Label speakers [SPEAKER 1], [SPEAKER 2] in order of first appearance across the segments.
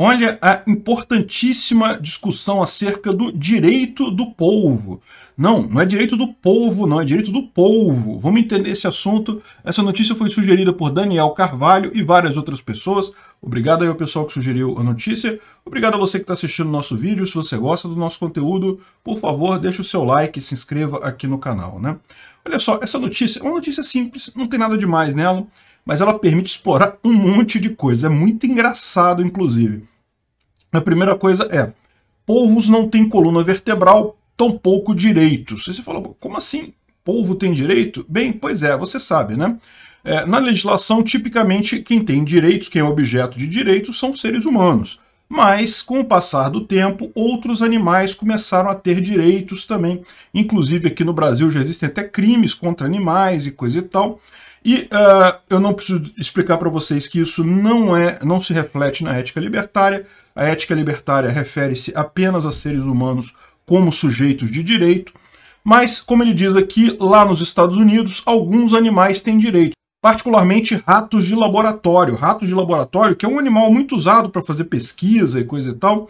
[SPEAKER 1] Olha a importantíssima discussão acerca do direito do povo. Não, não é direito do povo, não, é direito do povo. Vamos entender esse assunto. Essa notícia foi sugerida por Daniel Carvalho e várias outras pessoas. Obrigado aí ao pessoal que sugeriu a notícia. Obrigado a você que está assistindo o nosso vídeo. Se você gosta do nosso conteúdo, por favor, deixe o seu like e se inscreva aqui no canal, né? Olha só, essa notícia é uma notícia simples, não tem nada demais nela mas ela permite explorar um monte de coisa. É muito engraçado, inclusive. A primeira coisa é, polvos não têm coluna vertebral, tampouco direitos. você falou, como assim? Polvo tem direito? Bem, pois é, você sabe, né? É, na legislação, tipicamente, quem tem direitos, quem é objeto de direitos, são seres humanos. Mas, com o passar do tempo, outros animais começaram a ter direitos também. Inclusive, aqui no Brasil já existem até crimes contra animais e coisa e tal. E uh, eu não preciso explicar para vocês que isso não, é, não se reflete na ética libertária. A ética libertária refere-se apenas a seres humanos como sujeitos de direito. Mas, como ele diz aqui, lá nos Estados Unidos, alguns animais têm direitos particularmente ratos de laboratório. Ratos de laboratório, que é um animal muito usado para fazer pesquisa e coisa e tal.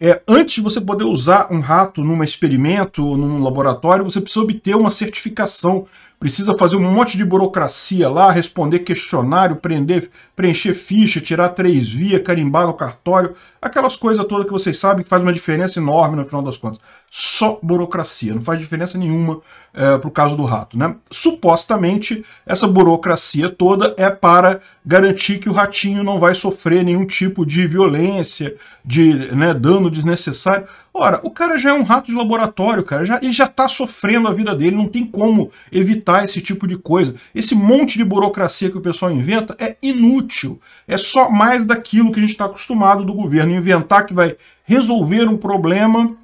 [SPEAKER 1] É, antes de você poder usar um rato num experimento ou num laboratório, você precisa obter uma certificação precisa fazer um monte de burocracia lá, responder questionário, prender, preencher ficha, tirar três via, carimbar no cartório, aquelas coisas todas que vocês sabem que faz uma diferença enorme no final das contas. Só burocracia, não faz diferença nenhuma é, para o caso do rato. Né? Supostamente, essa burocracia toda é para garantir que o ratinho não vai sofrer nenhum tipo de violência, de né, dano desnecessário. Ora, o cara já é um rato de laboratório, cara. Já, ele já está sofrendo a vida dele, não tem como evitar esse tipo de coisa. Esse monte de burocracia que o pessoal inventa é inútil. É só mais daquilo que a gente está acostumado do governo inventar que vai resolver um problema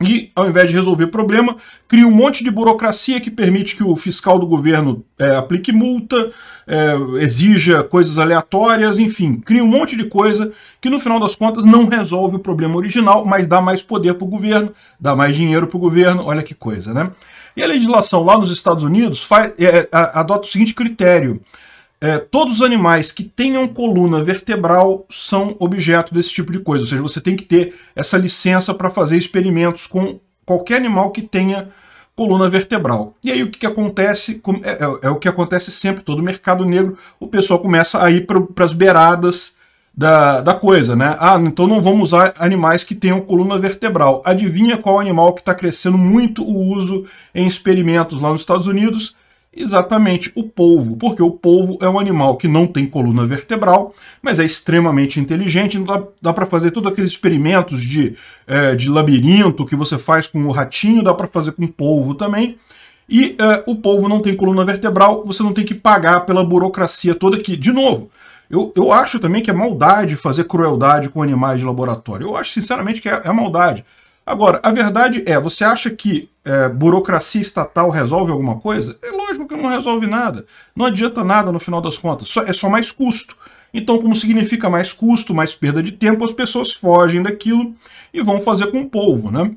[SPEAKER 1] e, ao invés de resolver o problema, cria um monte de burocracia que permite que o fiscal do governo é, aplique multa, é, exija coisas aleatórias, enfim, cria um monte de coisa que, no final das contas, não resolve o problema original, mas dá mais poder para o governo, dá mais dinheiro para o governo, olha que coisa, né? E a legislação lá nos Estados Unidos faz, é, é adota o seguinte critério. É, todos os animais que tenham coluna vertebral são objeto desse tipo de coisa. Ou seja, você tem que ter essa licença para fazer experimentos com qualquer animal que tenha coluna vertebral. E aí o que, que acontece? É, é, é, o que acontece sempre, todo mercado negro, o pessoal começa a ir para as beiradas da, da coisa, né? Ah, então não vamos usar animais que tenham coluna vertebral. Adivinha qual animal que está crescendo muito o uso em experimentos lá nos Estados Unidos? Exatamente, o polvo, porque o polvo é um animal que não tem coluna vertebral, mas é extremamente inteligente, então dá, dá para fazer todos aqueles experimentos de, é, de labirinto que você faz com o ratinho, dá para fazer com o polvo também. E é, o polvo não tem coluna vertebral, você não tem que pagar pela burocracia toda aqui. De novo, eu, eu acho também que é maldade fazer crueldade com animais de laboratório. Eu acho, sinceramente, que é, é maldade. Agora, a verdade é, você acha que é, burocracia estatal resolve alguma coisa? É lógico que não resolve nada. Não adianta nada no final das contas. Só, é só mais custo. Então, como significa mais custo, mais perda de tempo, as pessoas fogem daquilo e vão fazer com o povo, né?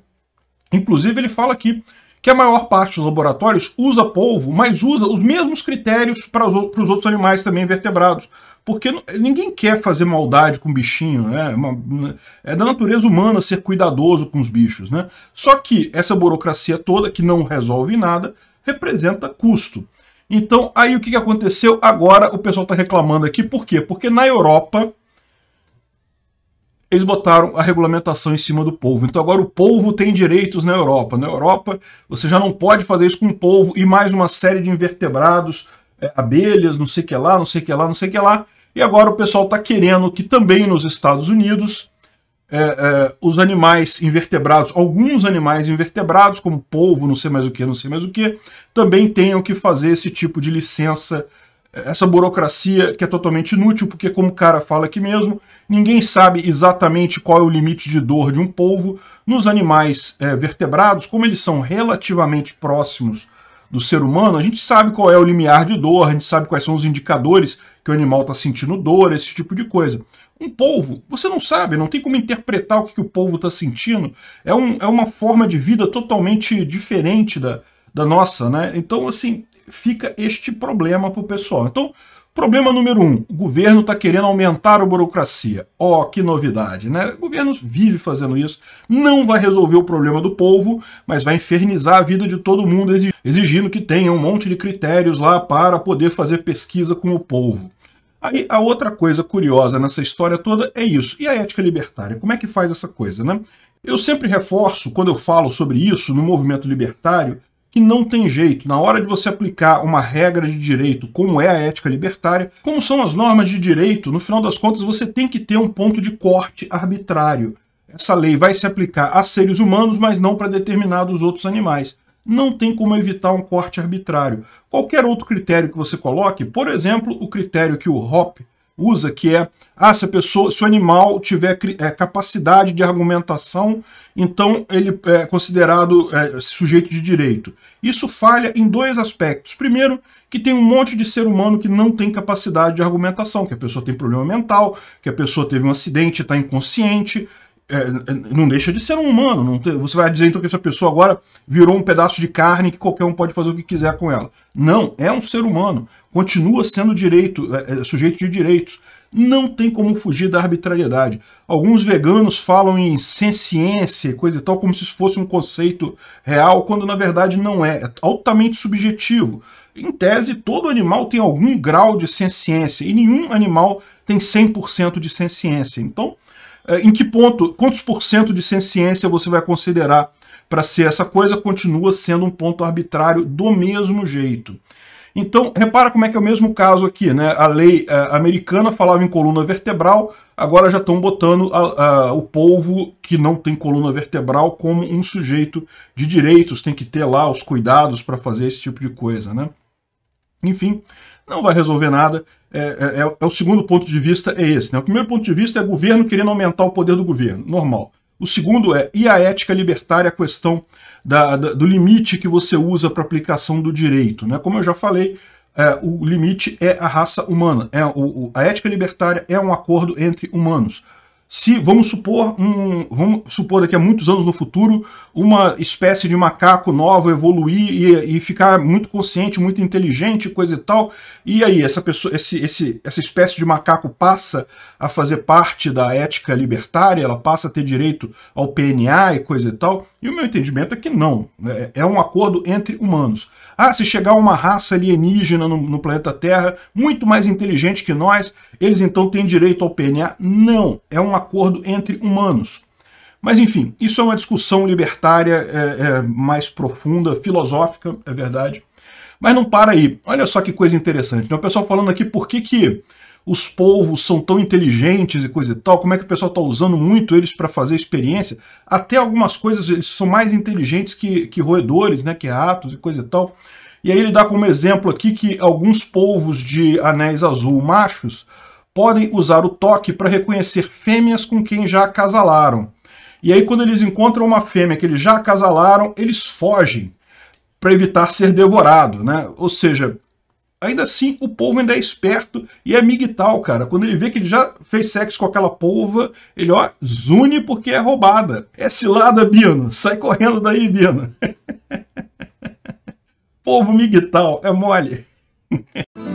[SPEAKER 1] Inclusive, ele fala aqui que a maior parte dos laboratórios usa polvo, mas usa os mesmos critérios para os outros animais também vertebrados. Porque ninguém quer fazer maldade com bichinho, né? É, né? é da natureza humana ser cuidadoso com os bichos, né? Só que essa burocracia toda, que não resolve nada, representa custo. Então, aí o que aconteceu? Agora o pessoal está reclamando aqui, por quê? Porque na Europa eles botaram a regulamentação em cima do povo Então agora o povo tem direitos na Europa. Na Europa você já não pode fazer isso com o povo e mais uma série de invertebrados, é, abelhas, não sei que lá, não sei que lá, não sei que lá. E agora o pessoal está querendo que também nos Estados Unidos é, é, os animais invertebrados, alguns animais invertebrados, como polvo, não sei mais o que, não sei mais o que, também tenham que fazer esse tipo de licença essa burocracia que é totalmente inútil, porque, como o cara fala aqui mesmo, ninguém sabe exatamente qual é o limite de dor de um polvo. Nos animais é, vertebrados, como eles são relativamente próximos do ser humano, a gente sabe qual é o limiar de dor, a gente sabe quais são os indicadores que o animal está sentindo dor, esse tipo de coisa. Um polvo, você não sabe, não tem como interpretar o que, que o polvo está sentindo. É, um, é uma forma de vida totalmente diferente da, da nossa, né? Então, assim, fica este problema para o pessoal. Então, problema número um: o governo está querendo aumentar a burocracia. Ó, oh, que novidade, né? O governo vive fazendo isso, não vai resolver o problema do povo, mas vai infernizar a vida de todo mundo, exigindo que tenha um monte de critérios lá para poder fazer pesquisa com o povo. Aí a outra coisa curiosa nessa história toda é isso. E a ética libertária? Como é que faz essa coisa, né? Eu sempre reforço, quando eu falo sobre isso no movimento libertário, que não tem jeito. Na hora de você aplicar uma regra de direito, como é a ética libertária, como são as normas de direito, no final das contas você tem que ter um ponto de corte arbitrário. Essa lei vai se aplicar a seres humanos, mas não para determinados outros animais. Não tem como evitar um corte arbitrário. Qualquer outro critério que você coloque, por exemplo, o critério que o Hoppe usa, que é ah, se, a pessoa, se o animal tiver é, capacidade de argumentação, então ele é considerado é, sujeito de direito. Isso falha em dois aspectos. Primeiro, que tem um monte de ser humano que não tem capacidade de argumentação, que a pessoa tem problema mental, que a pessoa teve um acidente e está inconsciente, é, não deixa de ser um humano. Tem, você vai dizer então que essa pessoa agora virou um pedaço de carne que qualquer um pode fazer o que quiser com ela. Não, é um ser humano. Continua sendo direito, é, é, sujeito de direitos. Não tem como fugir da arbitrariedade. Alguns veganos falam em senciência, coisa e tal, como se isso fosse um conceito real, quando na verdade não é. É altamente subjetivo. Em tese, todo animal tem algum grau de senciência e nenhum animal tem 100% de senciência. Então, eh, em que ponto, quantos por cento de sem ciência você vai considerar para ser essa coisa, continua sendo um ponto arbitrário do mesmo jeito. Então, repara como é que é o mesmo caso aqui, né? A lei eh, americana falava em coluna vertebral, agora já estão botando a, a, o povo que não tem coluna vertebral como um sujeito de direitos, tem que ter lá os cuidados para fazer esse tipo de coisa, né? Enfim, não vai resolver nada. É, é, é, é, o segundo ponto de vista é esse. Né? O primeiro ponto de vista é governo querendo aumentar o poder do governo, normal. O segundo é, e a ética libertária, a questão da, da, do limite que você usa para aplicação do direito. Né? Como eu já falei, é, o limite é a raça humana. É, o, a ética libertária é um acordo entre humanos se, vamos supor, um, vamos supor daqui a muitos anos no futuro, uma espécie de macaco novo evoluir e, e ficar muito consciente, muito inteligente, coisa e tal, e aí essa, pessoa, esse, esse, essa espécie de macaco passa a fazer parte da ética libertária, ela passa a ter direito ao PNA e coisa e tal, e o meu entendimento é que não, né, é, é um acordo entre humanos. Ah, se chegar uma raça alienígena no, no planeta Terra, muito mais inteligente que nós, eles então têm direito ao PNA? Não, é um acordo acordo entre humanos. Mas, enfim, isso é uma discussão libertária é, é, mais profunda, filosófica, é verdade. Mas não para aí. Olha só que coisa interessante. Né? O pessoal falando aqui por que, que os povos são tão inteligentes e coisa e tal, como é que o pessoal está usando muito eles para fazer experiência. Até algumas coisas, eles são mais inteligentes que, que roedores, né, que ratos e coisa e tal. E aí ele dá como exemplo aqui que alguns polvos de anéis azul machos podem usar o toque para reconhecer fêmeas com quem já acasalaram. E aí, quando eles encontram uma fêmea que eles já acasalaram, eles fogem para evitar ser devorado, né? Ou seja, ainda assim o povo ainda é esperto e é migital, cara. Quando ele vê que ele já fez sexo com aquela polva, ele ó, zune porque é roubada. É cilada, Bino. Sai correndo daí, Bino. povo migital, é mole.